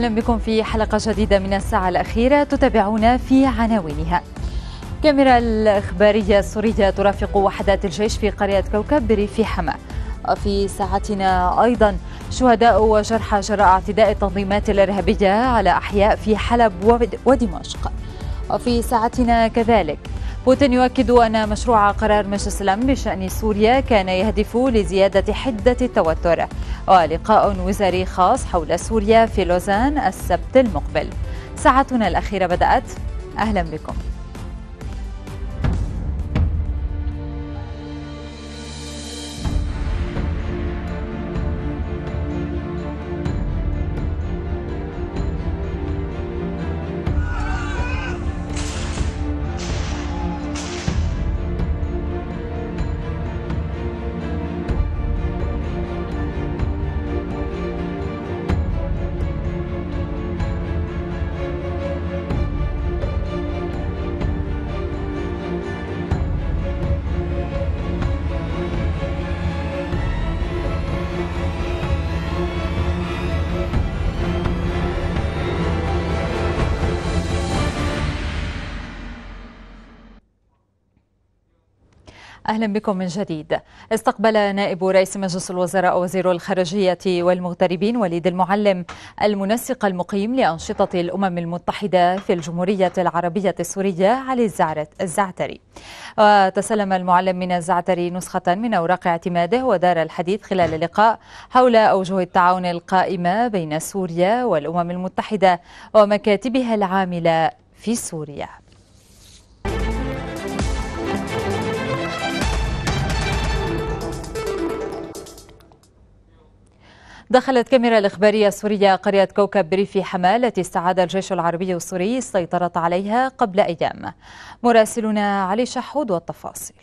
أهلا بكم في حلقة جديدة من الساعة الأخيرة تتابعونا في عناوينها كاميرا الإخبارية السورية ترافق وحدات الجيش في قرية كوكب بريف حما وفي ساعتنا أيضا شهداء وجرحى جراء اعتداء التنظيمات الإرهابية على أحياء في حلب ودمشق وفي ساعتنا كذلك بوتين يؤكد أن مشروع قرار مجلس الأمن بشأن سوريا كان يهدف لزيادة حدة التوتر ولقاء وزاري خاص حول سوريا في لوزان السبت المقبل ساعتنا الأخيرة بدأت أهلا بكم أهلا بكم من جديد استقبل نائب رئيس مجلس الوزراء وزير الخارجية والمغتربين وليد المعلم المنسق المقيم لأنشطة الأمم المتحدة في الجمهورية العربية السورية علي الزعتري وتسلم المعلم من الزعتري نسخة من أوراق اعتماده ودار الحديث خلال اللقاء حول أوجه التعاون القائمة بين سوريا والأمم المتحدة ومكاتبها العاملة في سوريا دخلت كاميرا الإخبارية السورية قرية كوكب بريفي حماة التي استعاد الجيش العربي السوري السيطرة عليها قبل أيام مراسلنا علي شحود والتفاصيل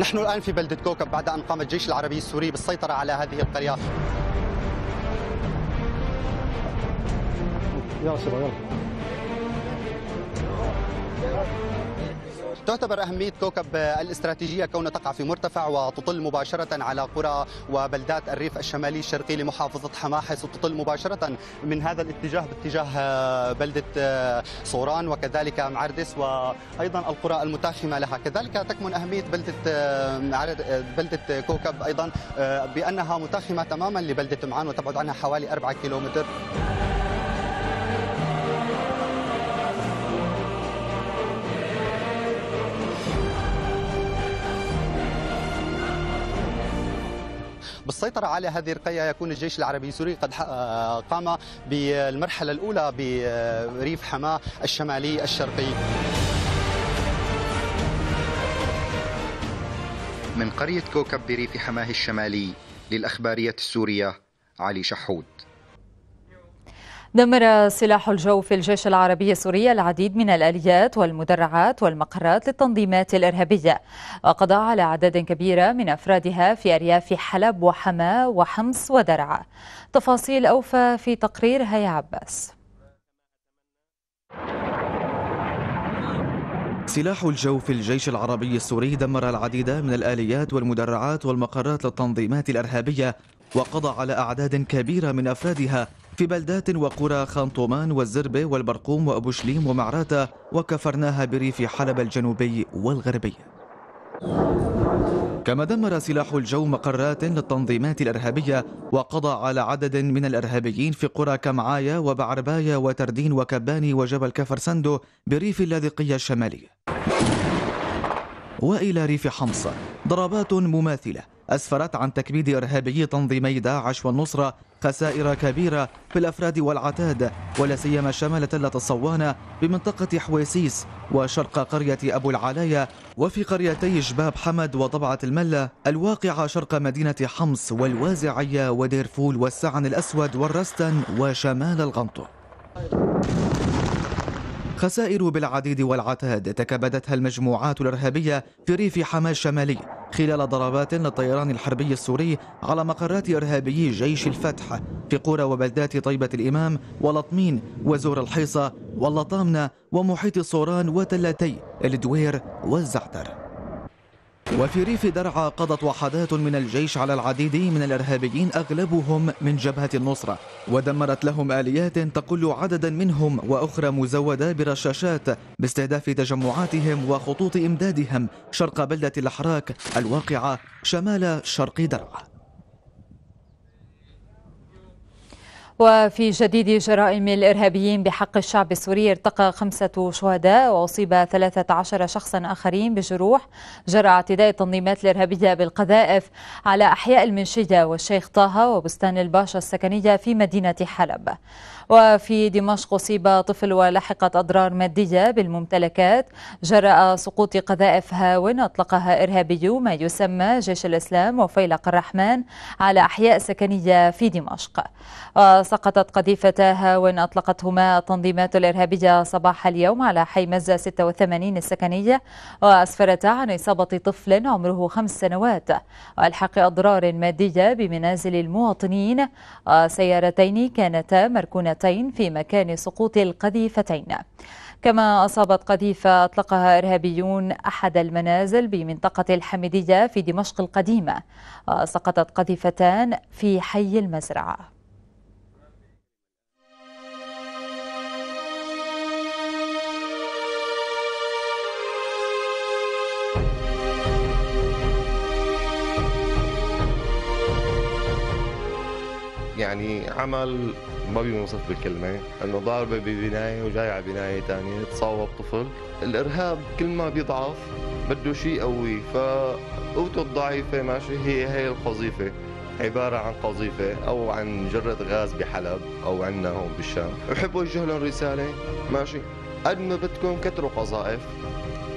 نحن الآن في بلدة كوكب بعد أن قام الجيش العربي السوري بالسيطرة على هذه القرية تعتبر أهمية كوكب الاستراتيجية كونها تقع في مرتفع وتطل مباشرة على قرى وبلدات الريف الشمالي الشرقي لمحافظة حماحس وتطل مباشرة من هذا الاتجاه باتجاه بلدة صوران وكذلك معردس وأيضا القرى المتاخمة لها كذلك تكمن أهمية بلدة, بلدة كوكب أيضا بأنها متاخمة تماما لبلدة معان وتبعد عنها حوالي 4 كيلومتر بالسيطرة على هذه الرقية يكون الجيش العربي السوري قد آه، قام بالمرحلة الأولى بريف حماة الشمالي الشرقي من قرية كوكب بريف حماه الشمالي للأخبارية السورية علي شحود دمر سلاح الجو في الجيش العربي السوري العديد من الآليات والمدرعات والمقرات للتنظيمات الإرهابية وقضى على أعداد كبيرة من أفرادها في أرياف حلب وحماة وحمص ودرعا تفاصيل أوفى في تقرير هيا عباس سلاح الجو في الجيش العربي السوري دمر العديد من الآليات والمدرعات والمقرات للتنظيمات الإرهابية وقضى على أعداد كبيرة من أفرادها في بلدات وقرى خانطومان والزربة والبرقوم وأبو شليم ومعراتة وكفرناها بريف حلب الجنوبي والغربي كما دمر سلاح الجو مقرات للتنظيمات الإرهابية وقضى على عدد من الإرهابيين في قرى كمعايا وبعربايا وتردين وكباني وجبل كفر سندو بريف اللاذقية الشمالي وإلى ريف حمص ضربات مماثلة أسفرت عن تكبيد إرهابي تنظيمي داعش والنصرة خسائر كبيرة في الأفراد والعتاد ولا سيما شمال تلة الصوانة بمنطقة حويسيس وشرق قرية أبو العلاية وفي قريتي جباب حمد وضبعة الملة الواقعة شرق مدينة حمص والوازعية ودير فول والسعن الأسود والرستن وشمال الغنطو خسائر بالعديد والعتاد تكبدتها المجموعات الإرهابية في ريف حما الشمالي خلال ضربات للطيران الحربي السوري على مقرات إرهابيي جيش الفتح في قرى وبلدات طيبة الإمام ولطمين وزور الحيصة واللطامنة ومحيط الصوران وتلاتي الدوير والزعتر وفي ريف درعا قضت وحدات من الجيش على العديد من الإرهابيين أغلبهم من جبهة النصرة ودمرت لهم آليات تقل عددا منهم وأخرى مزودة برشاشات باستهداف تجمعاتهم وخطوط إمدادهم شرق بلدة الأحراك الواقعة شمال شرق درعا وفي جديد جرائم الإرهابيين بحق الشعب السوري ارتقى خمسة شهداء وأصيب 13 شخصا آخرين بجروح جرى اعتداء التنظيمات الإرهابية بالقذائف على أحياء المنشية والشيخ طه وبستان الباشا السكنية في مدينة حلب وفي دمشق أصيب طفل ولحقت أضرار مادية بالممتلكات جراء سقوط قذائف هاون أطلقها إرهابي ما يسمى جيش الإسلام وفيلق الرحمن على أحياء سكنية في دمشق وسقطت قذيفة هاون أطلقتهما التنظيمات الإرهابية صباح اليوم على حي مزة 86 السكنية وأسفرتا عن إصابة طفل عمره خمس سنوات وإلحاق أضرار مادية بمنازل المواطنين وسيارتين كانتا مركونتين مئتين في مكان سقوط القذيفتين كما أصابت قذيفة أطلقها إرهابيون أحد المنازل بمنطقة الحميدية في دمشق القديمة وسقطت قذيفتان في حي المزرعة يعني عمل ما بينوصف بالكلمة أنه ضاربة ببناية وجاي على بناية ثانية تصاوب طفل الإرهاب كل ما بيضعف بده شيء قوي فقوته الضعيفة ماشي هي هي القذيفة عبارة عن قذيفة أو عن جرة غاز بحلب أو عندنا هون بالشام بحب أوجه لهم رسالة ماشي قد ما بدكم كتروا قذائف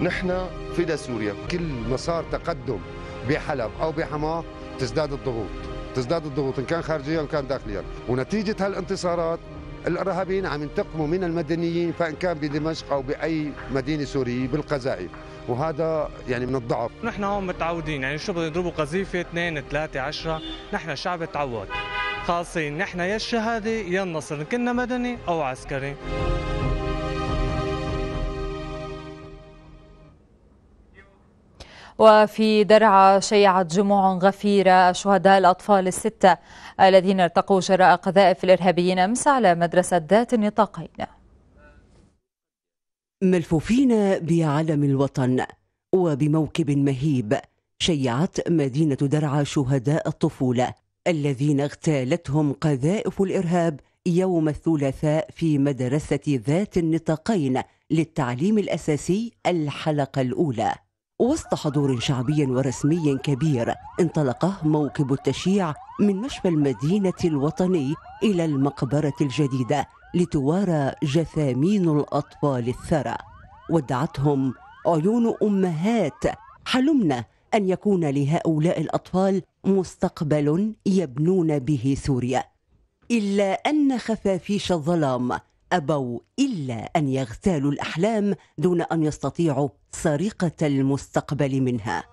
نحن فدا سوريا كل مسار تقدم بحلب أو بحماة تزداد الضغوط تزداد الضغوط ان كان خارجيا كان داخليا ونتيجه هالانتصارات الارهابيين عم ينتقموا من المدنيين فان كان بدمشق او باي مدينه سوريه بالقذائف وهذا يعني من الضعف نحن هون متعودين يعني شو بده يضربوا قذيفه اثنين ثلاثه عشرة نحن شعب تعود خاصين نحن يا الشهاده يا النصر كنا مدني او عسكري وفي درعا شيعت جموع غفيرة شهداء الأطفال الستة الذين ارتقوا جراء قذائف الإرهابيين أمس على مدرسة ذات النطاقين ملفوفين بعلم الوطن وبموكب مهيب شيعت مدينة درعا شهداء الطفولة الذين اغتالتهم قذائف الإرهاب يوم الثلاثاء في مدرسة ذات النطاقين للتعليم الأساسي الحلقة الأولى وسط حضور شعبي ورسمي كبير انطلق موكب التشييع من مشفى المدينة الوطني إلى المقبرة الجديدة لتوارى جثامين الأطفال الثرى ودعتهم عيون أمهات حلمنا أن يكون لهؤلاء الأطفال مستقبل يبنون به سوريا إلا أن خفافيش الظلام أبوا إلا أن يغتالوا الأحلام دون أن يستطيعوا سرقة المستقبل منها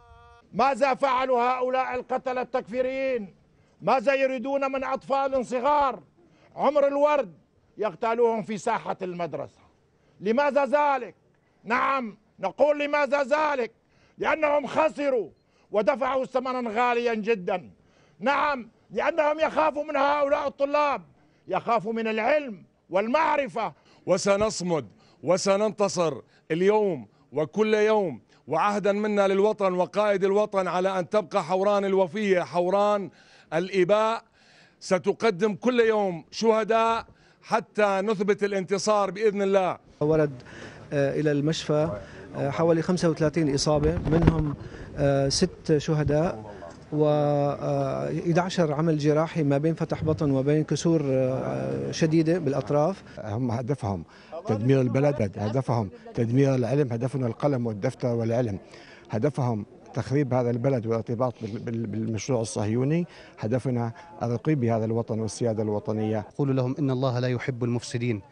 ماذا فعلوا هؤلاء القتلة التكفيريين؟ ماذا يريدون من أطفال صغار عمر الورد يغتالوهم في ساحة المدرسة لماذا ذلك؟ نعم نقول لماذا ذلك؟ لأنهم خسروا ودفعوا ثمنا غاليا جدا نعم لأنهم يخافوا من هؤلاء الطلاب يخافوا من العلم والمعرفة وسنصمد وسننتصر اليوم وكل يوم وعهدا منا للوطن وقائد الوطن على أن تبقى حوران الوفية حوران الإباء ستقدم كل يوم شهداء حتى نثبت الانتصار بإذن الله ورد آه، إلى المشفى آه، حوالي 35 إصابة منهم آه، ست شهداء و11 عمل جراحي ما بين فتح بطن وبين كسور آه، شديده بالاطراف هم هدفهم تدمير البلد هدفهم تدمير العلم هدفنا القلم والدفتر والعلم هدفهم تخريب هذا البلد والارتباط بالمشروع الصهيوني هدفنا الرقي بهذا الوطن والسيادة الوطنية قولوا لهم إن الله لا يحب المفسدين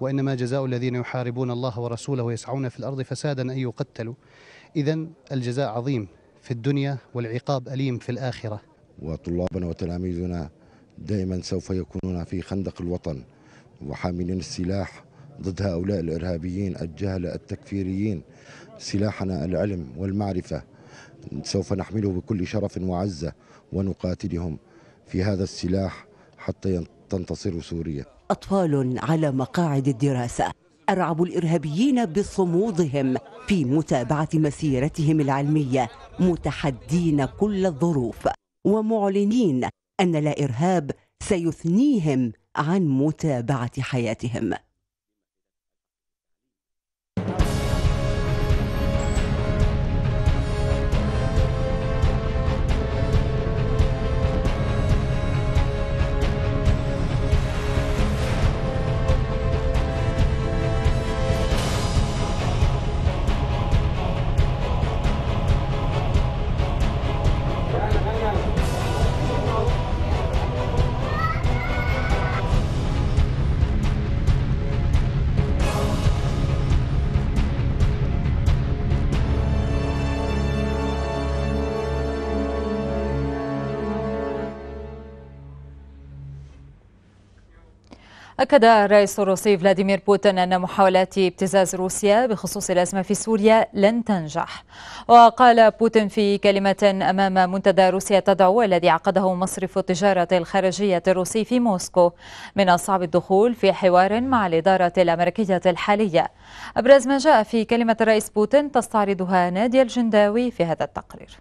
وإنما جزاء الذين يحاربون الله ورسوله ويسعون في الأرض فسادا أن يقتلوا إذا الجزاء عظيم في الدنيا والعقاب أليم في الآخرة وطلابنا وتلاميذنا دائما سوف يكونون في خندق الوطن وحاملين السلاح ضد هؤلاء الإرهابيين الجهلة التكفيريين سلاحنا العلم والمعرفة سوف نحمله بكل شرف وعزة ونقاتلهم في هذا السلاح حتى تنتصر سوريا أطفال على مقاعد الدراسة أرعب الإرهابيين بصمودهم في متابعة مسيرتهم العلمية متحدين كل الظروف ومعلنين أن لا إرهاب سيثنيهم عن متابعة حياتهم أكد الرئيس الروسي فلاديمير بوتين أن محاولات ابتزاز روسيا بخصوص الأزمة في سوريا لن تنجح وقال بوتين في كلمة أمام منتدى روسيا تدعو الذي عقده مصرف التجارة الخارجية الروسي في موسكو من الصعب الدخول في حوار مع الإدارة الأمريكية الحالية أبرز ما جاء في كلمة الرئيس بوتين تستعرضها نادية الجنداوي في هذا التقرير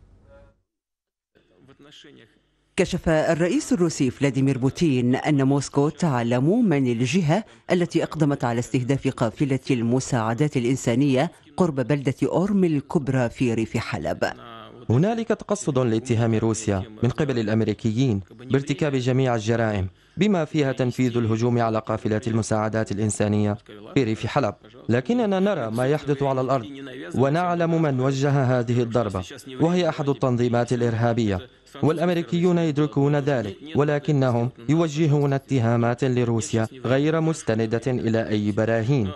كشف الرئيس الروسي فلاديمير بوتين أن موسكو تعلم من الجهة التي أقدمت على استهداف قافلة المساعدات الإنسانية قرب بلدة أورم الكبرى في ريف حلب هنالك تقصد لاتهام روسيا من قبل الأمريكيين بارتكاب جميع الجرائم بما فيها تنفيذ الهجوم على قافلات المساعدات الإنسانية في ريف حلب لكننا نرى ما يحدث على الأرض ونعلم من وجه هذه الضربة وهي أحد التنظيمات الإرهابية والأمريكيون يدركون ذلك ولكنهم يوجهون اتهامات لروسيا غير مستندة إلى أي براهين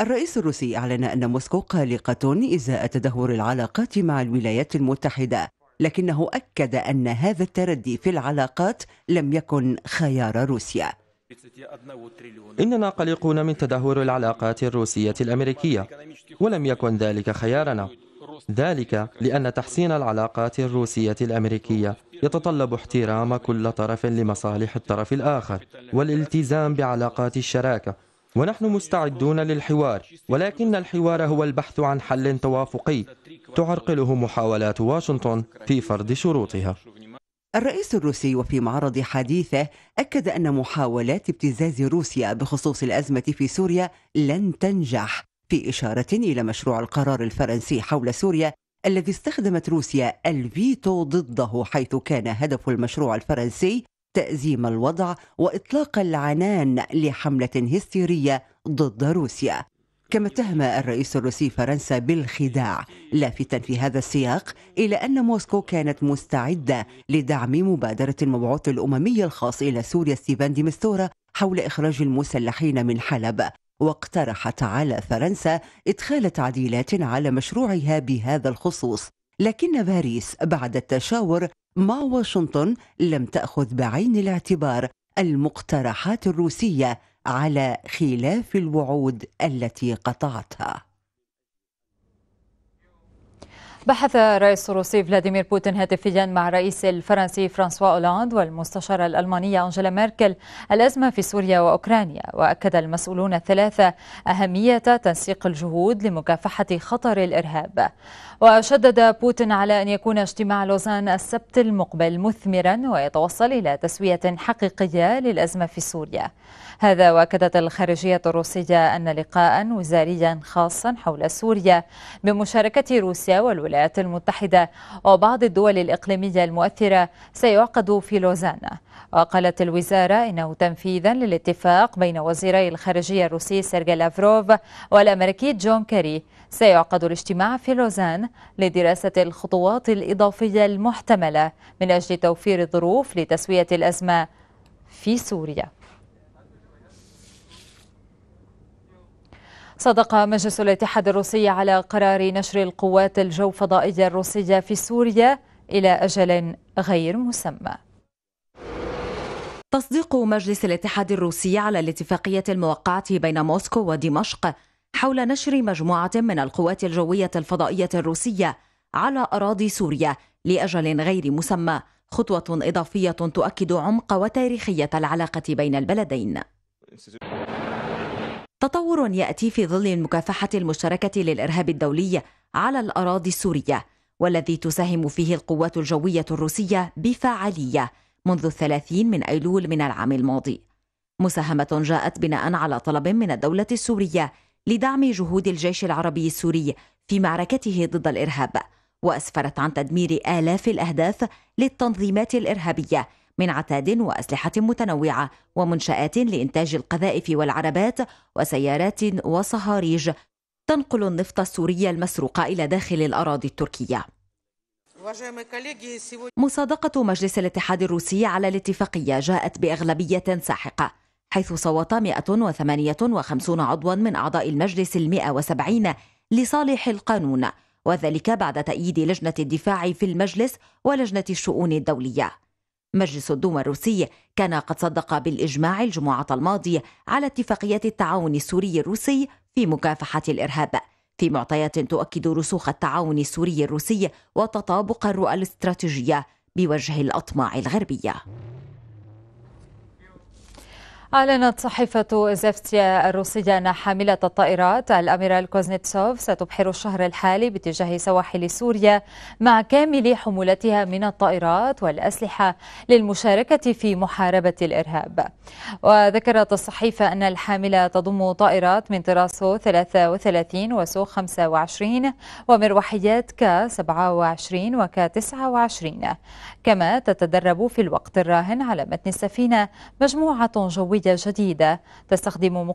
الرئيس الروسي أعلن أن موسكو قلقة إزاء تدهور العلاقات مع الولايات المتحدة لكنه أكد أن هذا التردي في العلاقات لم يكن خيار روسيا إننا قلقون من تدهور العلاقات الروسية الأمريكية ولم يكن ذلك خيارنا ذلك لأن تحسين العلاقات الروسية الأمريكية يتطلب احترام كل طرف لمصالح الطرف الآخر والالتزام بعلاقات الشراكة ونحن مستعدون للحوار ولكن الحوار هو البحث عن حل توافقي تعرقله محاولات واشنطن في فرض شروطها الرئيس الروسي وفي معرض حديثه أكد أن محاولات ابتزاز روسيا بخصوص الأزمة في سوريا لن تنجح في إشارة إلى مشروع القرار الفرنسي حول سوريا الذي استخدمت روسيا الفيتو ضده حيث كان هدف المشروع الفرنسي تأزيم الوضع وإطلاق العنان لحملة هستيرية ضد روسيا كما اتهم الرئيس الروسي فرنسا بالخداع لافتا في هذا السياق الى ان موسكو كانت مستعده لدعم مبادره المبعوث الاممي الخاص الى سوريا ستيفان ديمستورا حول اخراج المسلحين من حلب واقترحت على فرنسا إدخال تعديلات على مشروعها بهذا الخصوص لكن باريس بعد التشاور مع واشنطن لم تأخذ بعين الاعتبار المقترحات الروسية على خلاف الوعود التي قطعتها بحث الرئيس الروسي فلاديمير بوتين هاتفيا مع الرئيس الفرنسي فرانسوا أولاند والمستشارة الألمانية انجيلا ميركل الأزمة في سوريا وأوكرانيا وأكد المسؤولون الثلاثة أهمية تنسيق الجهود لمكافحة خطر الإرهاب وشدد بوتين على أن يكون اجتماع لوزان السبت المقبل مثمرا ويتوصل إلى تسوية حقيقية للأزمة في سوريا هذا واكدت الخارجية الروسية أن لقاء وزاريا خاصا حول سوريا بمشاركة روسيا والولايات المتحدة وبعض الدول الإقليمية المؤثرة سيعقد في لوزان وقالت الوزارة إنه تنفيذا للاتفاق بين وزيري الخارجية الروسي سيرجي لافروف والأمريكي جون كيري سيعقد الاجتماع في لوزان لدراسة الخطوات الإضافية المحتملة من أجل توفير الظروف لتسوية الأزمة في سوريا صدق مجلس الاتحاد الروسي على قرار نشر القوات الجو فضائية الروسية في سوريا إلى أجل غير مسمى تصديق مجلس الاتحاد الروسي على الاتفاقية الموقعة بين موسكو ودمشق حول نشر مجموعة من القوات الجوية الفضائية الروسية على أراضي سوريا لأجل غير مسمى خطوة إضافية تؤكد عمق وتاريخية العلاقة بين البلدين. تطور ياتي في ظل المكافحه المشتركه للارهاب الدولي على الاراضي السوريه والذي تساهم فيه القوات الجويه الروسيه بفاعليه منذ الثلاثين من ايلول من العام الماضي مساهمه جاءت بناء على طلب من الدوله السوريه لدعم جهود الجيش العربي السوري في معركته ضد الارهاب واسفرت عن تدمير الاف الاهداف للتنظيمات الارهابيه من عتاد وأسلحة متنوعة ومنشآت لإنتاج القذائف والعربات وسيارات وصهاريج تنقل النفط السوري المسروق إلى داخل الأراضي التركية مصادقة مجلس الاتحاد الروسي على الاتفاقية جاءت بأغلبية ساحقة حيث صوت 158 عضوا من أعضاء المجلس المئة وسبعين لصالح القانون وذلك بعد تأييد لجنة الدفاع في المجلس ولجنة الشؤون الدولية مجلس الدوما الروسي كان قد صدق بالإجماع الجمعة الماضية على اتفاقية التعاون السوري الروسي في مكافحة الإرهاب في معطيات تؤكد رسوخ التعاون السوري الروسي وتطابق الرؤى الاستراتيجية بوجه الأطماع الغربية أعلنت صحيفة زفتيا الروسية أن حاملة الطائرات الأميرال كوزنيتسوف ستبحر الشهر الحالي باتجاه سواحل سوريا مع كامل حمولتها من الطائرات والأسلحة للمشاركة في محاربة الإرهاب وذكرت الصحيفة أن الحاملة تضم طائرات من طراسو 33 وسو 25 ومروحيات كا 27 وكا 29 كما تتدرب في الوقت الراهن على متن السفينة مجموعة جوية تقنية جديدة تستخدم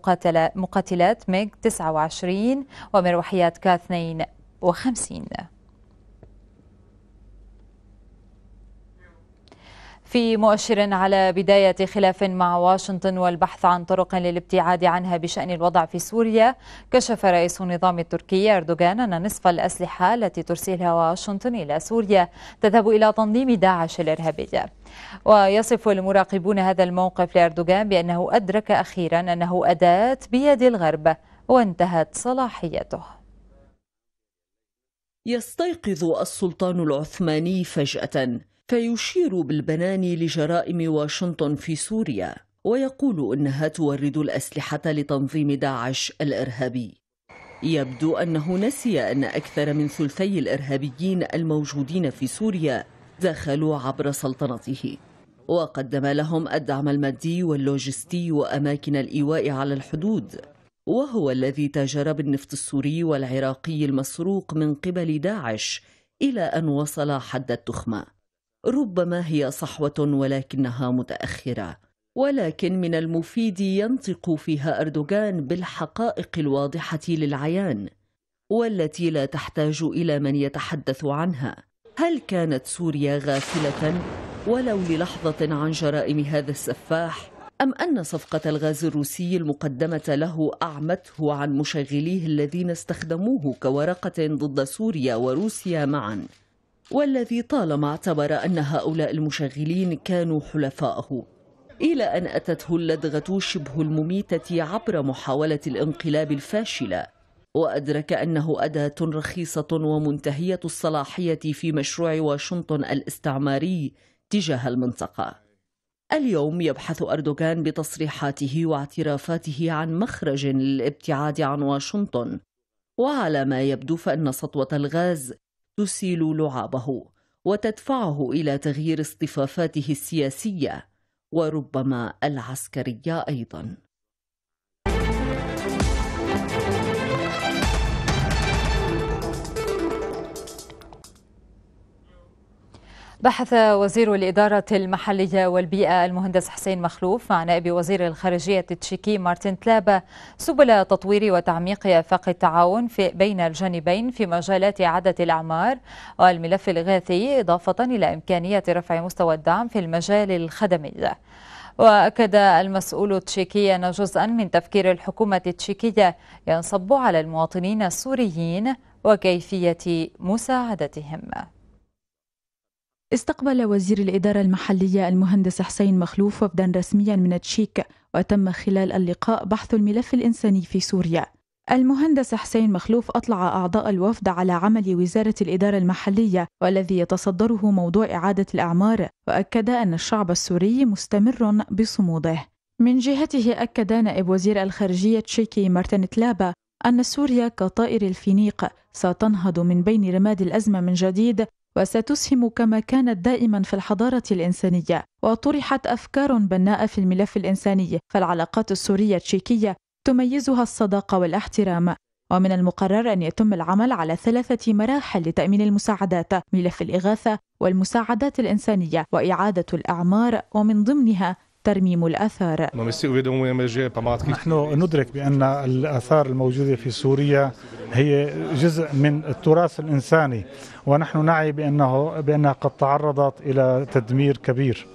مقاتلات ميغ 29 ومروحيات كا 52 في مؤشر على بداية خلاف مع واشنطن والبحث عن طرق للابتعاد عنها بشأن الوضع في سوريا كشف رئيس النظام التركي أردوغان أن نصف الأسلحة التي ترسلها واشنطن إلى سوريا تذهب إلى تنظيم داعش الإرهابية ويصف المراقبون هذا الموقف لأردوغان بأنه أدرك أخيرا أنه أداة بيد الغرب وانتهت صلاحيته يستيقظ السلطان العثماني فجأة فيشير بالبنان لجرائم واشنطن في سوريا ويقول انها تورد الاسلحه لتنظيم داعش الارهابي يبدو انه نسي ان اكثر من ثلثي الارهابيين الموجودين في سوريا دخلوا عبر سلطنته وقدم لهم الدعم المادي واللوجستي واماكن الايواء على الحدود وهو الذي تاجر بالنفط السوري والعراقي المسروق من قبل داعش الى ان وصل حد التخمه ربما هي صحوة ولكنها متأخرة ولكن من المفيد ينطق فيها أردوغان بالحقائق الواضحة للعيان والتي لا تحتاج إلى من يتحدث عنها هل كانت سوريا غافلة ولو للحظة عن جرائم هذا السفاح أم أن صفقة الغاز الروسي المقدمة له أعمته عن مشغليه الذين استخدموه كورقة ضد سوريا وروسيا معاً والذي طالما اعتبر أن هؤلاء المشغلين كانوا حلفاءه إلى أن أتته اللدغة شبه المميتة عبر محاولة الانقلاب الفاشلة وأدرك أنه أداة رخيصة ومنتهية الصلاحية في مشروع واشنطن الاستعماري تجاه المنطقة اليوم يبحث أردوغان بتصريحاته واعترافاته عن مخرج للابتعاد عن واشنطن وعلى ما يبدو فإن سطوة الغاز تسيل لعابه وتدفعه إلى تغيير اصطفافاته السياسية وربما العسكرية أيضاً بحث وزير الإدارة المحلية والبيئة المهندس حسين مخلوف مع نائب وزير الخارجية التشيكي مارتن تلابا سبل تطوير وتعميق آفاق التعاون في بين الجانبين في مجالات إعادة الأعمار والملف الإغاثي إضافة إلى إمكانية رفع مستوى الدعم في المجال الخدمي وأكد المسؤول التشيكي أن جزءا من تفكير الحكومة التشيكية ينصب على المواطنين السوريين وكيفية مساعدتهم استقبل وزير الإدارة المحلية المهندس حسين مخلوف وفدا رسميا من تشيك وتم خلال اللقاء بحث الملف الإنساني في سوريا المهندس حسين مخلوف أطلع أعضاء الوفد على عمل وزارة الإدارة المحلية والذي يتصدره موضوع إعادة الأعمار وأكد أن الشعب السوري مستمر بصموده من جهته أكد نائب وزير الخارجية تشيكي مارتن تلابا أن سوريا كطائر الفينيق ستنهض من بين رماد الأزمة من جديد وستسهم كما كانت دائما في الحضارة الإنسانية وطرحت أفكار بناءة في الملف الإنساني فالعلاقات السورية التشيكية تميزها الصداقة والاحترام ومن المقرر أن يتم العمل على ثلاثة مراحل لتأمين المساعدات ملف الإغاثة والمساعدات الإنسانية وإعادة الأعمار ومن ضمنها ترميم الآثار نحن ندرك بأن الآثار الموجودة في سوريا هي جزء من التراث الإنساني ونحن نعي بأنه بأنها قد تعرضت إلى تدمير كبير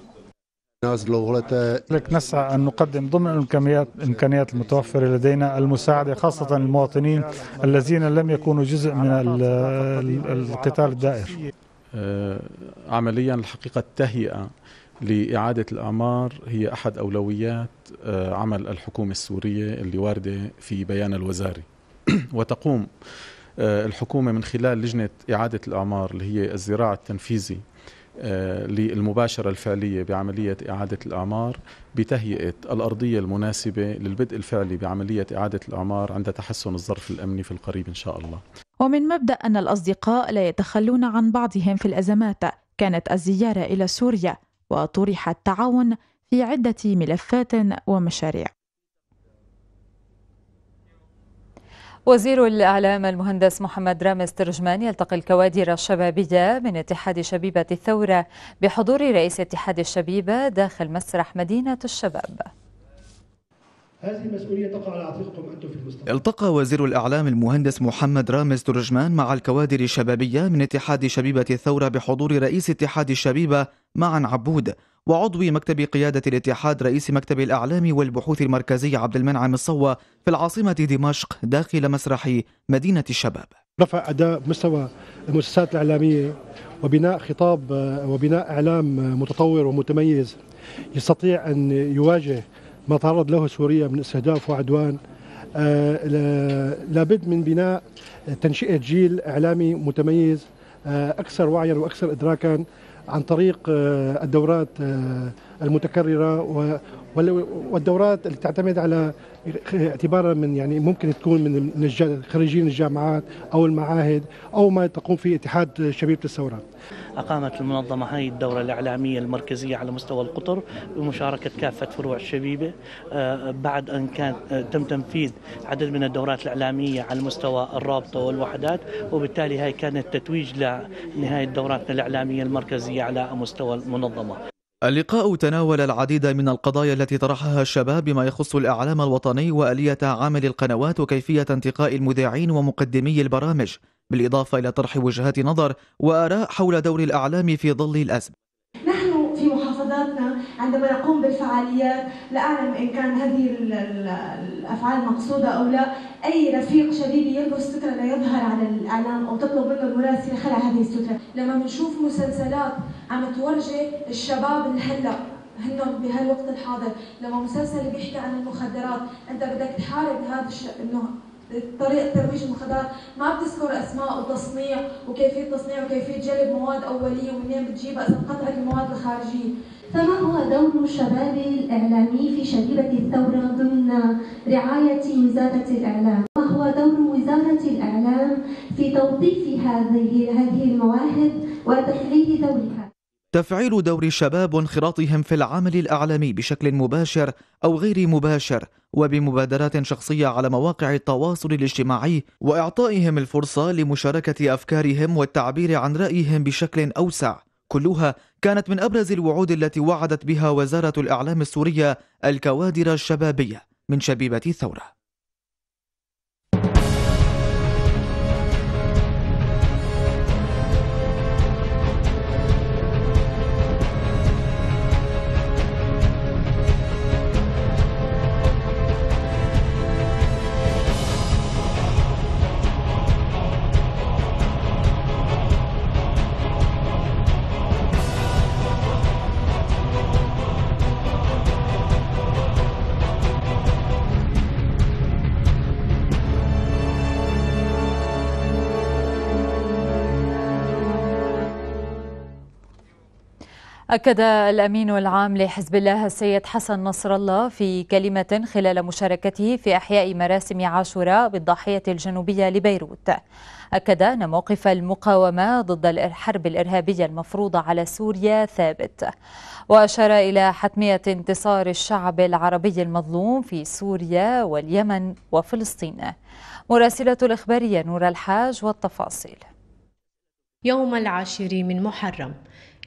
لك نسعى أن نقدم ضمن الإمكانيات المتوفرة لدينا المساعدة خاصة للمواطنين الذين لم يكونوا جزء من القتال الدائر آه، عمليا الحقيقة التهيئة لإعادة الأعمار هي أحد أولويات آه، عمل الحكومة السورية اللي واردة في بيان الوزاري وتقوم آه، الحكومة من خلال لجنة إعادة الأعمار اللي هي الزراعة التنفيذي آه، للمباشرة الفعلية بعملية إعادة الأعمار بتهيئة الأرضية المناسبة للبدء الفعلي بعملية إعادة الأعمار عند تحسن الظرف الأمني في القريب إن شاء الله ومن مبدأ أن الأصدقاء لا يتخلون عن بعضهم في الأزمات كانت الزيارة إلى سوريا وطرح التعاون في عدة ملفات ومشاريع وزير الإعلام المهندس محمد رامز ترجمان يلتقي الكوادر الشبابية من اتحاد شبيبة الثورة بحضور رئيس اتحاد الشبيبة داخل مسرح مدينة الشباب هذه المسؤولية تقع على عاتقكم أنتم في المستقبل التقى وزير الإعلام المهندس محمد رامز ترجمان مع الكوادر الشبابية من اتحاد شبيبة الثورة بحضور رئيس اتحاد الشبيبة معا عبود وعضو مكتب قيادة الاتحاد رئيس مكتب الإعلام والبحوث المركزي عبد المنعم الصوى في العاصمة دمشق داخل مسرح مدينة الشباب رفع أداء مستوى المؤسسات الإعلامية وبناء خطاب وبناء إعلام متطور ومتميز يستطيع أن يواجه ما تعرض له سوريا من استهداف وعدوان آه، لابد من بناء تنشئة جيل إعلامي متميز آه، أكثر وعيا وأكثر إدراكا عن طريق آه، الدورات المتكرره والدورات اللي تعتمد على اعتبارا من يعني ممكن تكون من خريجين الجامعات او المعاهد او ما تقوم فيه اتحاد شبيبه الثورات. أقامت المنظمة هاي الدورة الإعلامية المركزية على مستوى القطر بمشاركة كافة فروع الشبيبة آه، بعد أن كان آه، تم تنفيذ عدد من الدورات الإعلامية على مستوى الرابطة والوحدات وبالتالي هاي كانت تتويج لنهاية دوراتنا الإعلامية المركزية على مستوى المنظمة اللقاء تناول العديد من القضايا التي طرحها الشباب بما يخص الإعلام الوطني وآلية عمل القنوات وكيفية انتقاء المذيعين ومقدمي البرامج بالإضافة إلى طرح وجهات نظر وآراء حول دور الإعلام في ظل الأزمة نحن في محافظاتنا عندما نقوم بالفعاليات لا أعلم إن كان هذه الأفعال مقصودة أو لا أي رفيق شديد يلبس سترة لا يظهر على الإعلام أو تطلب منه المراسلة خلع هذه السترة لما بنشوف مسلسلات عم تورجي الشباب اللي هلا هن بهالوقت الحاضر لما مسلسل بيحكي عن المخدرات انت بدك تحارب هذا الش... انه طريقه ترويج المخدرات ما بتذكر اسماء وتصنيع وكيفيه تصنيع وكيفيه جلب مواد اوليه ومنين بتجيبها اذا انقطعت المواد الخارجيه فما هو دور الشباب الإعلامي في شبيبة الثورة ضمن رعاية وزارة الإعلام؟ ما هو دور وزارة الإعلام في توظيف هذه هذه المواهب وتحليل دورها؟ تفعيل دور الشباب وانخراطهم في العمل الأعلامي بشكل مباشر أو غير مباشر وبمبادرات شخصية على مواقع التواصل الاجتماعي وإعطائهم الفرصة لمشاركة أفكارهم والتعبير عن رأيهم بشكل أوسع كلها كانت من أبرز الوعود التي وعدت بها وزارة الإعلام السورية الكوادر الشبابية من شبيبة الثورة أكد الأمين العام لحزب الله السيد حسن نصر الله في كلمة خلال مشاركته في إحياء مراسم عاشوراء بالضاحية الجنوبية لبيروت أكد أن موقف المقاومة ضد الحرب الإرهابية المفروضة على سوريا ثابت وأشار إلى حتمية انتصار الشعب العربي المظلوم في سوريا واليمن وفلسطين مراسلة الإخبارية نور الحاج والتفاصيل يوم العاشر من محرم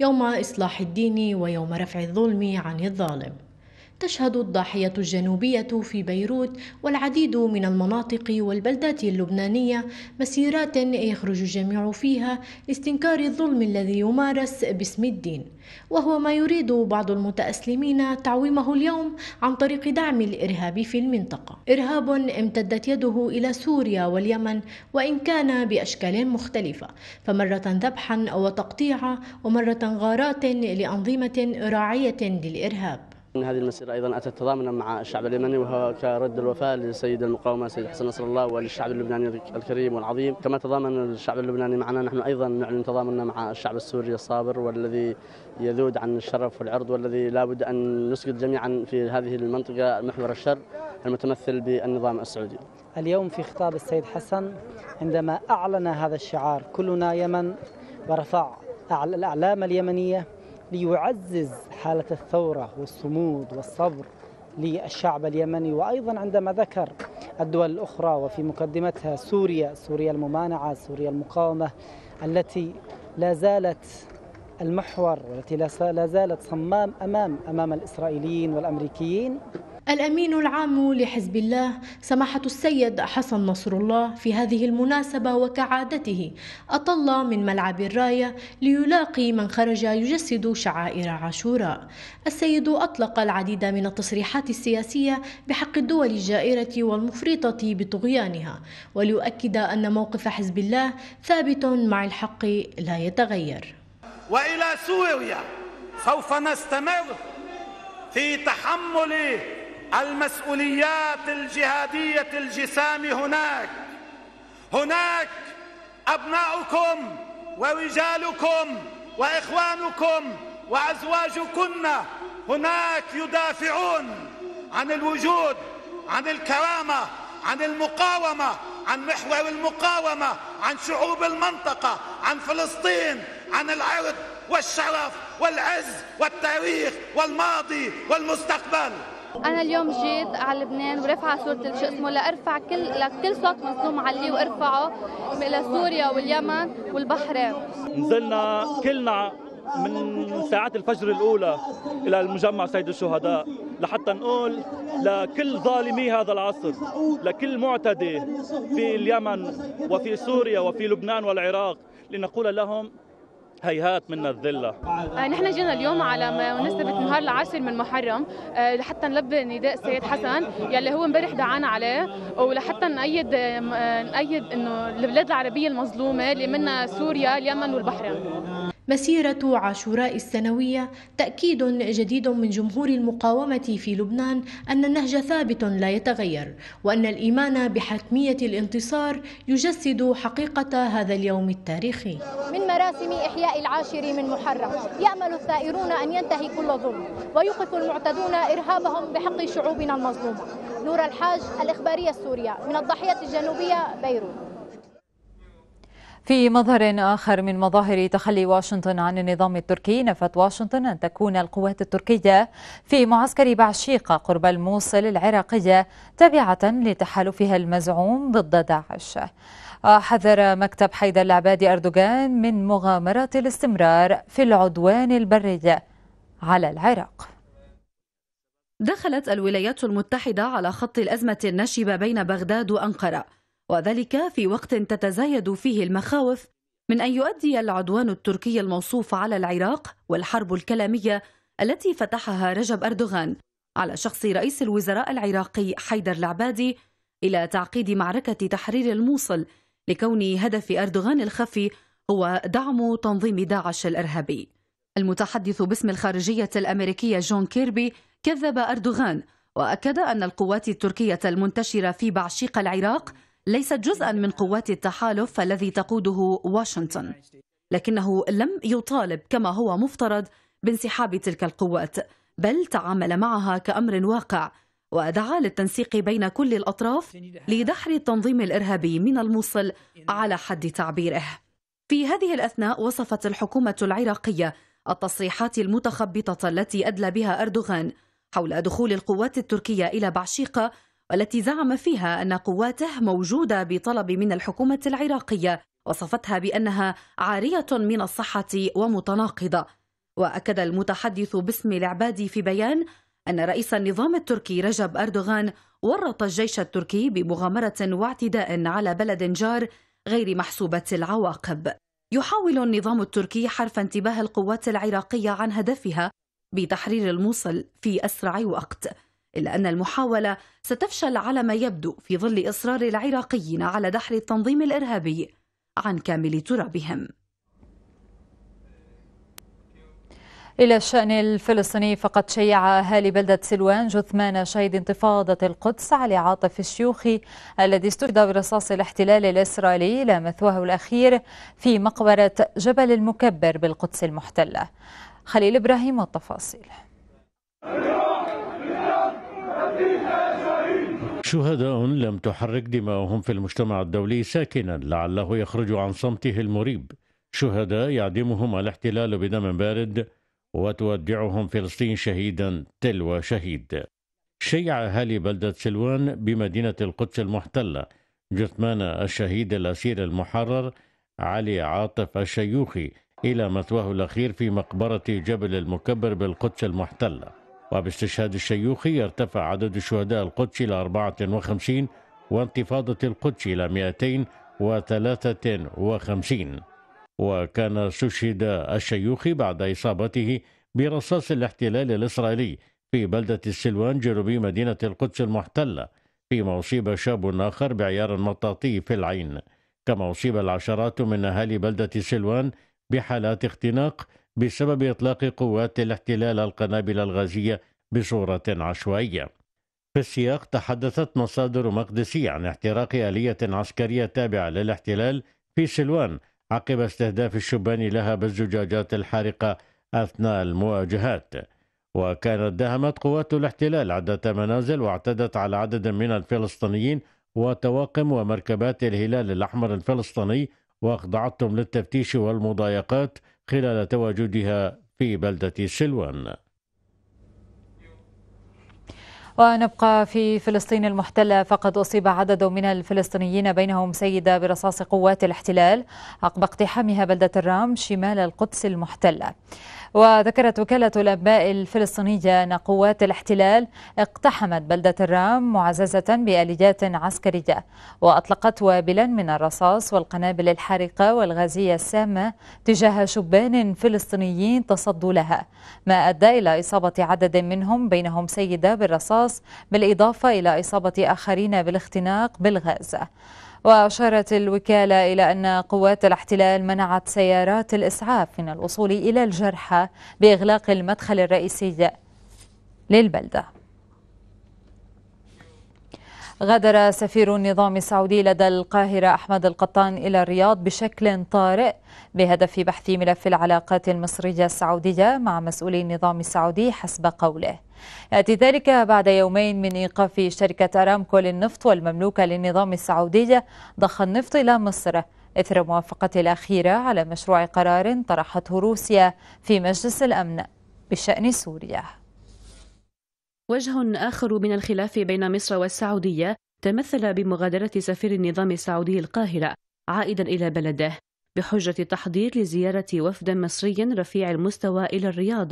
يوم إصلاح الدين ويوم رفع الظلم عن الظالم تشهد الضاحية الجنوبية في بيروت والعديد من المناطق والبلدات اللبنانية مسيرات يخرج الجميع فيها لاستنكار الظلم الذي يمارس باسم الدين وهو ما يريد بعض المتأسلمين تعويمه اليوم عن طريق دعم الإرهاب في المنطقة إرهاب امتدت يده إلى سوريا واليمن وإن كان بأشكال مختلفة فمرة ذبحا وتقطيعا ومرة غارات لأنظمة راعية للإرهاب ان هذه المسيره ايضا اتت تضامنا مع الشعب اليمني وهو كرد الوفاء لسيد المقاومه سيد حسن نصر الله وللشعب اللبناني الكريم والعظيم كما تضامن الشعب اللبناني معنا نحن ايضا نعلن تضامننا مع الشعب السوري الصابر والذي يذود عن الشرف والعرض والذي لابد ان نسجد جميعا في هذه المنطقه محور الشر المتمثل بالنظام السعودي. اليوم في خطاب السيد حسن عندما اعلن هذا الشعار كلنا يمن ورفع الاعلام اليمنيه ليعزز حالة الثورة والصمود والصبر للشعب اليمني وأيضا عندما ذكر الدول الأخرى وفي مقدمتها سوريا سوريا الممانعة سوريا المقاومة التي لا زالت المحور والتي لا زالت صمام أمام أمام الإسرائيليين والأمريكيين الأمين العام لحزب الله سماحة السيد حسن نصر الله في هذه المناسبة وكعادته أطل من ملعب الراية ليلاقي من خرج يجسد شعائر عاشوراء السيد أطلق العديد من التصريحات السياسية بحق الدول الجائرة والمفرطة بطغيانها وليؤكد أن موقف حزب الله ثابت مع الحق لا يتغير وإلى سوريا سوف نستمر في تحمل المسؤوليات الجهادية الجسام هناك هناك أبناؤكم ورجالكم وإخوانكم وأزواجكن هناك يدافعون عن الوجود عن الكرامة عن المقاومة عن محور المقاومة عن شعوب المنطقة عن فلسطين عن العرض والشرف والعز والتاريخ والماضي والمستقبل انا اليوم جيت على لبنان ورافعه صوره شو اسمه لارفع كل لكل صوت مظلوم عليه وارفعه لسوريا واليمن والبحرين نزلنا كلنا من ساعات الفجر الأولى إلى المجمع سيد الشهداء لحتى نقول لكل ظالمي هذا العصر لكل معتدي في اليمن وفي سوريا وفي لبنان والعراق لنقول لهم هيهات منا الذلة آه، نحن جينا اليوم على مناسبة نهار العاشر من محرم آه، لحتى نلبي نداء السيد حسن يلي هو امبارح دعانا عليه ولحتى نأيد آه، نأيد انه البلاد العربية المظلومة اللي منها سوريا اليمن والبحرين مسيرة عاشوراء السنوية تأكيد جديد من جمهور المقاومة في لبنان أن النهج ثابت لا يتغير وأن الإيمان بحتمية الانتصار يجسد حقيقة هذا اليوم التاريخي من مراسم إحياء العاشر من محرم يأمل الثائرون أن ينتهي كل ظلم ويوقف المعتدون إرهابهم بحق شعوبنا المظلومة نور الحاج الإخبارية السورية من الضاحية الجنوبية بيروت في مظهر آخر من مظاهر تخلي واشنطن عن النظام التركي نفت واشنطن أن تكون القوات التركية في معسكر بعشيقة قرب الموصل العراقية تابعة لتحالفها المزعوم ضد داعش حذر مكتب حيدر العبادي أردوغان من مغامرة الاستمرار في العدوان البري على العراق دخلت الولايات المتحدة على خط الأزمة الناشبة بين بغداد وأنقرة وذلك في وقت تتزايد فيه المخاوف من أن يؤدي العدوان التركي الموصوف على العراق والحرب الكلامية التي فتحها رجب أردوغان على شخص رئيس الوزراء العراقي حيدر العبادي إلى تعقيد معركة تحرير الموصل لكون هدف أردوغان الخفي هو دعم تنظيم داعش الإرهابي المتحدث باسم الخارجية الأمريكية جون كيربي كذب أردوغان وأكد أن القوات التركية المنتشرة في بعشيق العراق ليست جزءا من قوات التحالف الذي تقوده واشنطن لكنه لم يطالب كما هو مفترض بانسحاب تلك القوات بل تعامل معها كأمر واقع ودعا للتنسيق بين كل الأطراف لدحر التنظيم الإرهابي من الموصل على حد تعبيره في هذه الأثناء وصفت الحكومة العراقية التصريحات المتخبطة التي أدلى بها أردوغان حول دخول القوات التركية إلى بعشيقة والتي زعم فيها أن قواته موجودة بطلب من الحكومة العراقية وصفتها بأنها عارية من الصحة ومتناقضة وأكد المتحدث باسم العبادي في بيان أن رئيس النظام التركي رجب أردوغان ورط الجيش التركي بمغامرة واعتداء على بلد جار غير محسوبة العواقب يحاول النظام التركي حرف انتباه القوات العراقية عن هدفها بتحرير الموصل في أسرع وقت إلا أن المحاولة ستفشل على ما يبدو في ظل إصرار العراقيين على دحر التنظيم الإرهابي عن كامل ترابهم إلى الشأن الفلسطيني فقد شيع أهالي بلدة سلوان جثمان شهيد انتفاضة القدس علي عاطف الشيوخي الذي استشهد برصاص الاحتلال الإسرائيلي إلى مثواه الأخير في مقبرة جبل المكبر بالقدس المحتلة خليل إبراهيم والتفاصيل شهداء لم تحرك دماؤهم في المجتمع الدولي ساكنا لعله يخرج عن صمته المريب شهداء يعدمهم الاحتلال بدم بارد وتودعهم فلسطين شهيدا تلو شهيد شيع أهالي بلدة سلوان بمدينة القدس المحتلة جثمان الشهيد الأسير المحرر علي عاطف الشيوخي إلى مثواه الأخير في مقبرة جبل المكبر بالقدس المحتلة وباستشهاد الشيوخي ارتفع عدد الشهداء القدس إلى 54 وانتفاضة القدس إلى 253 وكان استشهد الشيوخي بعد إصابته برصاص الاحتلال الإسرائيلي في بلدة السلوان جنوب مدينة القدس المحتلة فيما أصيب شاب آخر بعيار مطاطي في العين كما أصيب العشرات من أهالي بلدة سلوان بحالات اختناق بسبب إطلاق قوات الاحتلال القنابل الغازية بصورة عشوائية في السياق تحدثت مصادر مقدسية عن احتراق آلية عسكرية تابعة للاحتلال في سلوان عقب استهداف الشبان لها بالزجاجات الحارقة أثناء المواجهات وكانت دهمت قوات الاحتلال عدة منازل واعتدت على عدد من الفلسطينيين وطواقم ومركبات الهلال الأحمر الفلسطيني واخضعتهم للتفتيش والمضايقات خلال تواجدها في بلدة سلوان ونبقى في فلسطين المحتلة فقد أصيب عدد من الفلسطينيين بينهم سيدة برصاص قوات الاحتلال عقب اقتحامها بلدة الرام شمال القدس المحتلة وذكرت وكالة الأنباء الفلسطينية أن قوات الاحتلال اقتحمت بلدة الرام معززة بآليات عسكرية وأطلقت وابلا من الرصاص والقنابل الحارقة والغازية السامة تجاه شبان فلسطينيين تصدوا لها ما أدى إلى إصابة عدد منهم بينهم سيدة بالرصاص بالإضافة إلى إصابة آخرين بالاختناق بالغاز وأشارت الوكالة إلى أن قوات الاحتلال منعت سيارات الإسعاف من الوصول إلى الجرحى بإغلاق المدخل الرئيسي للبلدة غادر سفير النظام السعودي لدى القاهرة أحمد القطان إلى الرياض بشكل طارئ بهدف بحث ملف العلاقات المصرية السعودية مع مسؤولي النظام السعودي حسب قوله يأتي ذلك بعد يومين من إيقاف شركة أرامكو للنفط والمملوكة للنظام السعودية ضخ النفط إلى مصر إثر موافقة الأخيرة على مشروع قرار طرحته روسيا في مجلس الأمن بشأن سوريا وجه آخر من الخلاف بين مصر والسعودية تمثل بمغادرة سفير النظام السعودي القاهرة عائدا إلى بلده بحجة تحضير لزيارة وفد مصري رفيع المستوى إلى الرياض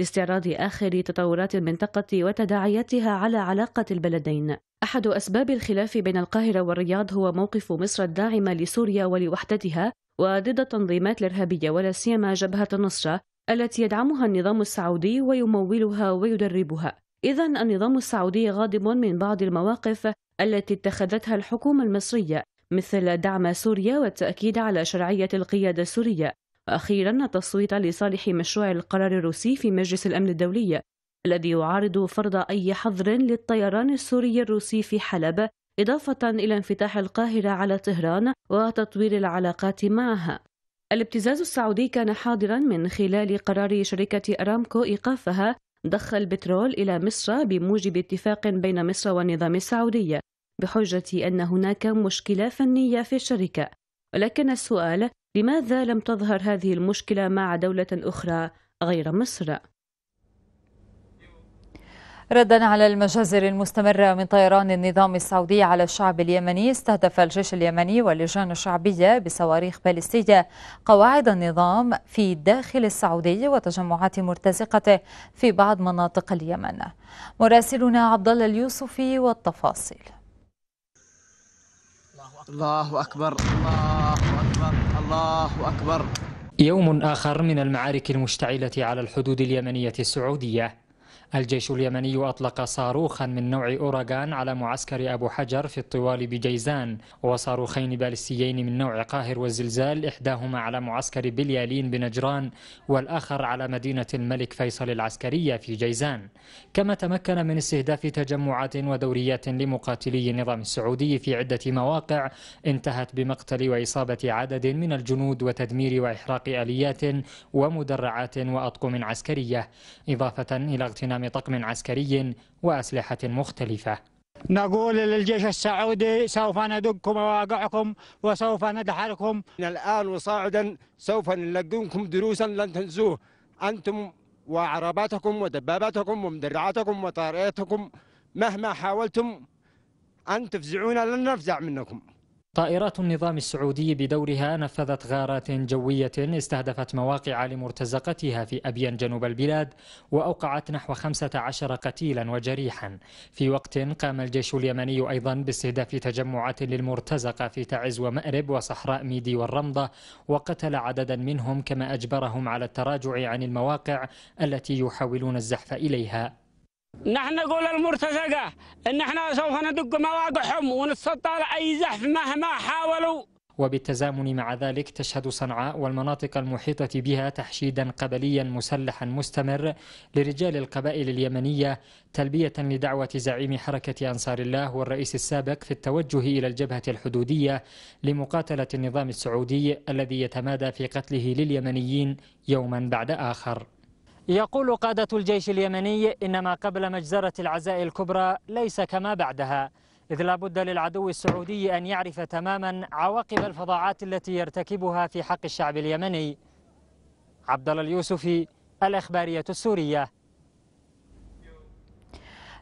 لاستعراض آخر تطورات المنطقة وتداعياتها على علاقة البلدين أحد أسباب الخلاف بين القاهرة والرياض هو موقف مصر الداعمة لسوريا ولوحدتها وضد التنظيمات الإرهابية ولا سيما جبهة النصرة التي يدعمها النظام السعودي ويمولها ويدربها إذا النظام السعودي غاضب من بعض المواقف التي اتخذتها الحكومة المصرية مثل دعم سوريا والتأكيد على شرعية القيادة السورية وأخيرا التصويت لصالح مشروع القرار الروسي في مجلس الأمن الدولي الذي يعارض فرض أي حظر للطيران السوري الروسي في حلب إضافة إلى انفتاح القاهرة على طهران وتطوير العلاقات معها الابتزاز السعودي كان حاضرا من خلال قرار شركة أرامكو إيقافها ضخ البترول إلى مصر بموجب اتفاق بين مصر والنظام السعودي بحجة أن هناك مشكلة فنية في الشركة ولكن السؤال لماذا لم تظهر هذه المشكلة مع دولة أخرى غير مصر؟ ردا على المجازر المستمرة من طيران النظام السعودي على الشعب اليمني استهدف الجيش اليمني واللجان الشعبية بصواريخ باليستية قواعد النظام في داخل السعودية وتجمعات مرتزقته في بعض مناطق اليمن مراسلنا عبدالله اليوسفي والتفاصيل الله أكبر الله أكبر الله أكبر يوم آخر من المعارك المشتعلة على الحدود اليمنية السعودية الجيش اليمني أطلق صاروخا من نوع أوراغان على معسكر أبو حجر في الطوال بجيزان وصاروخين بالستيين من نوع قاهر والزلزال إحداهما على معسكر بليالين بنجران والآخر على مدينة الملك فيصل العسكرية في جيزان كما تمكن من استهداف تجمعات ودوريات لمقاتلي النظام السعودي في عدة مواقع انتهت بمقتل وإصابة عدد من الجنود وتدمير وإحراق آليات ومدرعات وأطقم عسكرية إضافة إلى اغتنام استخدام طقم عسكري وأسلحة مختلفة نقول للجيش السعودي سوف ندقكم مواقعكم وسوف ندحركم من الآن وصاعدا سوف نلقنكم دروسا لن تنسوه أنتم وعرباتكم ودباباتكم ومدرعاتكم وطائراتكم مهما حاولتم أن تفزعونا لن نفزع منكم طائرات النظام السعودي بدورها نفذت غارات جوية استهدفت مواقع لمرتزقتها في أبين جنوب البلاد وأوقعت نحو 15 قتيلا وجريحا في وقت قام الجيش اليمني أيضا باستهداف تجمعات للمرتزقة في تعز ومأرب وصحراء ميدي والرمضة وقتل عددا منهم كما أجبرهم على التراجع عن المواقع التي يحاولون الزحف إليها نحن نقول المرتزقة إن احنا سوف ندق مواقعهم ونتصدى لأي زحف مهما حاولوا وبالتزامن مع ذلك تشهد صنعاء والمناطق المحيطة بها تحشيدا قبليا مسلحا مستمر لرجال القبائل اليمنية تلبية لدعوة زعيم حركة أنصار الله والرئيس السابق في التوجه إلى الجبهة الحدودية لمقاتلة النظام السعودي الذي يتمادى في قتله لليمنيين يوما بعد آخر يقول قادة الجيش اليمني إن ما قبل مجزرة العزاء الكبرى ليس كما بعدها إذ لابد للعدو السعودي أن يعرف تماما عواقب الفظاعات التي يرتكبها في حق الشعب اليمني عبدالله اليوسفي الإخبارية السورية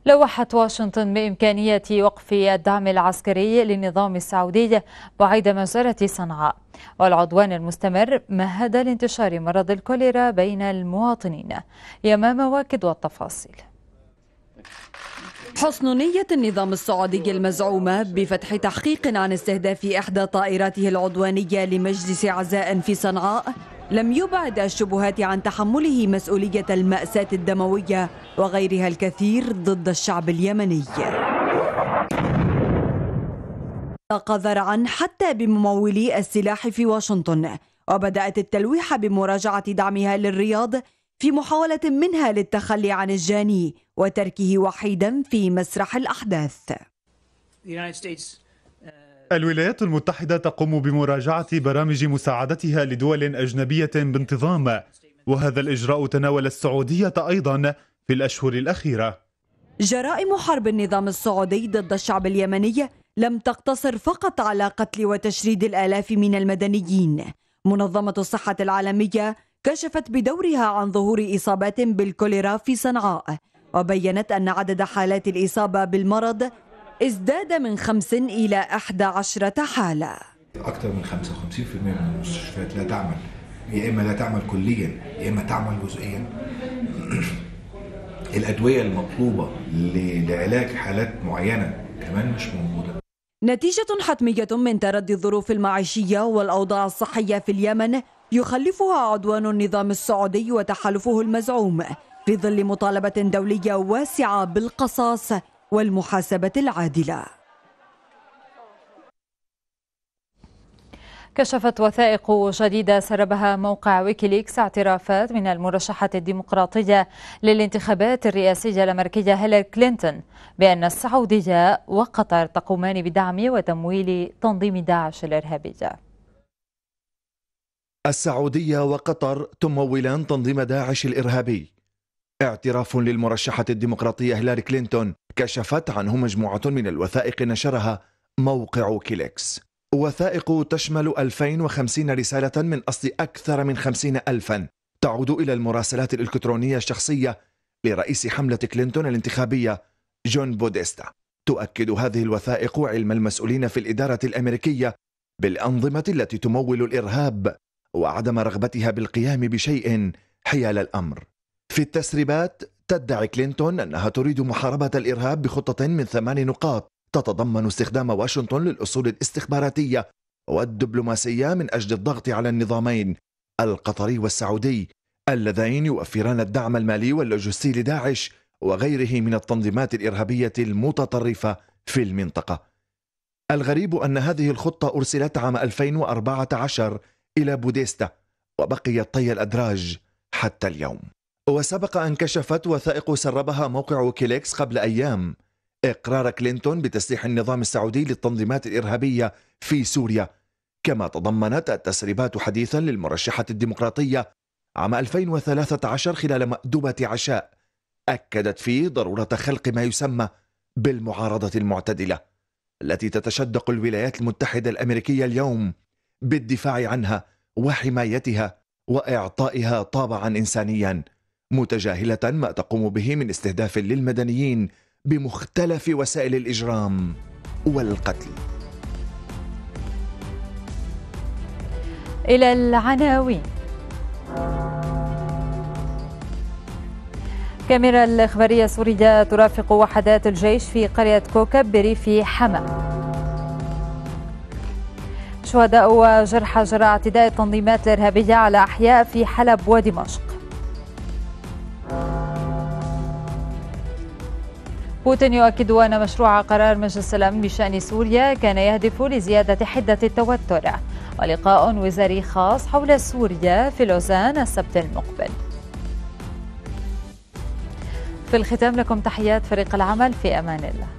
لوحت واشنطن بإمكانية وقف الدعم العسكري للنظام السعودي بعيد مجزرة صنعاء والعدوان المستمر مهد لانتشار مرض الكوليرا بين المواطنين يمام واكد والتفاصيل حسن نية النظام السعودي المزعومة بفتح تحقيق عن استهداف إحدى طائراته العدوانية لمجلس عزاء في صنعاء لم يبعد الشبهات عن تحمله مسؤولية المأساة الدموية وغيرها الكثير ضد الشعب اليمني تقذر عن حتى بممولي السلاح في واشنطن وبدأت التلويح بمراجعة دعمها للرياض في محاولة منها للتخلي عن الجاني وتركه وحيدا في مسرح الأحداث الولايات المتحدة تقوم بمراجعة برامج مساعدتها لدول أجنبية بانتظام وهذا الإجراء تناول السعودية أيضا في الأشهر الأخيرة جرائم حرب النظام السعودي ضد الشعب اليمني لم تقتصر فقط على قتل وتشريد الآلاف من المدنيين منظمة الصحة العالمية كشفت بدورها عن ظهور إصابات بالكوليرا في صنعاء وبينت أن عدد حالات الإصابة بالمرض ازداد من خمس إلى 11 حالة أكثر من 55% من المستشفيات لا تعمل يا إما لا تعمل كليا يا إما تعمل جزئيا الأدوية المطلوبة لعلاج حالات معينة كمان مش موجودة نتيجة حتمية من تردي الظروف المعيشية والأوضاع الصحية في اليمن يخلفها عدوان النظام السعودي وتحالفه المزعوم في ظل مطالبة دولية واسعة بالقصاص والمحاسبة العادلة كشفت وثائق جديدة سربها موقع ويكيليكس اعترافات من المرشحة الديمقراطية للانتخابات الرئاسية الأمريكية هيلاري كلينتون بأن السعودية وقطر تقومان بدعم وتمويل تنظيم داعش الإرهابية السعودية وقطر تمولان تنظيم داعش الإرهابي اعتراف للمرشحة الديمقراطية هيلاري كلينتون كشفت عنه مجموعة من الوثائق نشرها موقع كيليكس وثائق تشمل 2050 رسالة من أصل أكثر من 50 ألفا تعود إلى المراسلات الإلكترونية الشخصية لرئيس حملة كلينتون الانتخابية جون بوديستا تؤكد هذه الوثائق علم المسؤولين في الإدارة الأمريكية بالأنظمة التي تمول الإرهاب وعدم رغبتها بالقيام بشيء حيال الأمر في التسريبات تدعي كلينتون أنها تريد محاربة الإرهاب بخطة من ثمان نقاط تتضمن استخدام واشنطن للأصول الاستخباراتية والدبلوماسية من أجل الضغط على النظامين القطري والسعودي اللذين يوفران الدعم المالي واللوجستي لداعش وغيره من التنظيمات الإرهابية المتطرفة في المنطقة الغريب أن هذه الخطة أرسلت عام 2014 إلى بوديستا وبقيت طي الأدراج حتى اليوم وسبق أن كشفت وثائق سربها موقع كيليكس قبل أيام إقرار كلينتون بتسليح النظام السعودي للتنظيمات الإرهابية في سوريا كما تضمنت التسريبات حديثا للمرشحة الديمقراطية عام 2013 خلال مأدبة عشاء أكدت فيه ضرورة خلق ما يسمى بالمعارضة المعتدلة التي تتشدق الولايات المتحدة الأمريكية اليوم بالدفاع عنها وحمايتها وإعطائها طابعا إنسانيا متجاهلة ما تقوم به من استهداف للمدنيين بمختلف وسائل الإجرام والقتل إلى العناوين كاميرا الإخبارية السوريه ترافق وحدات الجيش في قرية كوكب بريف حما شهداء وجرحى جراء اعتداء التنظيمات الإرهابية على أحياء في حلب ودمشق بوتين يؤكد أن مشروع قرار مجلس الأمن بشأن سوريا كان يهدف لزيادة حدة التوتر ولقاء وزاري خاص حول سوريا في لوزان السبت المقبل في الختام لكم تحيات فريق العمل في أمان الله